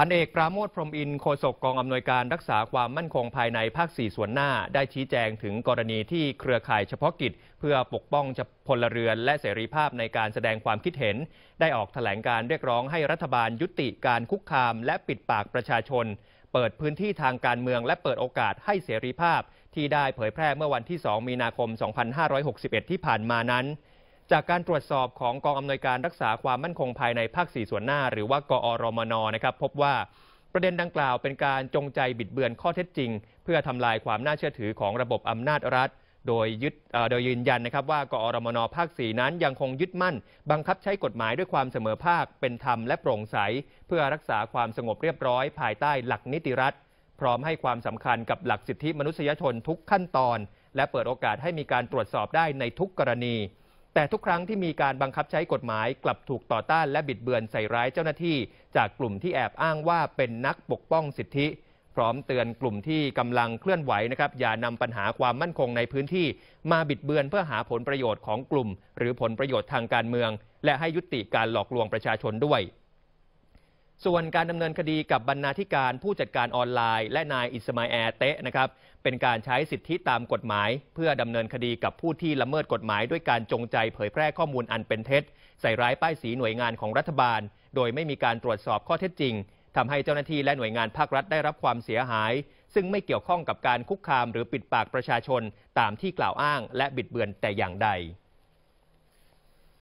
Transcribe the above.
พันเอกปราโมทพรมอินโฆษกกองอำนวยการรักษาความมั่นคงภายในภาค 4 ส่วนหน้า ได้ชี้แจงถึงกรณีที่เครือข่ายเฉพาะกิจเพื่อปกป้องพลเรือนและเสรีภาพในการแสดงความคิดเห็น ได้ออกแถลงการเรียกร้องให้รัฐบาลยุติการคุกคามและปิดปากประชาชน เปิดพื้นที่ทางการเมืองและเปิดโอกาสให้เสรีภาพ ที่ได้เผยแพร่เมื่อวันที่2มีนาคม2561ที่ผ่านมานั้นจากการตรวจสอบของกองอำนวยการรักษาความมั่นคงภายในภาคสี่ส่วนหน้า หรือว่ากอรมนนะครับพบว่าประเด็นดังกล่าวเป็นการจงใจบิดเบือนข้อเท็จจริง เพื่อทำลายความน่าเชื่อถือของระบบอำนาจรัฐ โดยยึดโดยยืนยันนะครับว่ากอรมนภาคสี่นั้นยังคงยึดมั่น บังคับใช้กฎหมายด้วยความเสมอภาคเป็นธรรมและโปร่งใสเพื่อรักษาความสงบเรียบร้อย ภายใต้หลักนิติรัฐพร้อมให้ความสำคัญกับหลักสิทธิมนุษยชนทุกขั้นตอนและเปิดโอกาสให้มีการตรวจสอบได้ในทุกกรณีแต่ทุกครั้งที่มีการบังคับใช้กฎหมาย กลับถูกต่อต้าน และบิดเบือนใส่ร้ายเจ้าหน้าที่ จากกลุ่มที่แอบอ้างว่าเป็นนักปกป้องสิทธิ พร้อมเตือนกลุ่มที่กำลังเคลื่อนไหวนะครับอย่านำปัญหาความมั่นคงในพื้นที่ มาบิดเบือนเพื่อหาผลประโยชน์ของกลุ่ม หรือผลประโยชน์ทางการเมือง และให้ยุติการหลอกลวงประชาชนด้วยส่วนการดำเนินคดีกับบรรณาธิการผู้จัดการออนไลน์ และนายอิสมาแอร์เตะนะครับเป็นการใช้สิทธิตามกฎหมาย เพื่อดำเนินคดีกับผู้ที่ละเมิดกฎหมายด้วยการจงใจเผยแพร่ข้อมูลอันเป็นเท็จใส่ร้ายป้ายสีหน่วยงานของรัฐบาล โดยไม่มีการตรวจสอบข้อเท็จจริงทำให้เจ้าหน้าที่และหน่วยงานภาครัฐได้รับความเสียหาย ซึ่งไม่เกี่ยวข้องกับการคุกคามหรือปิดปากประชาชน ตามที่กล่าวอ้างและบิดเบือนแต่อย่างใด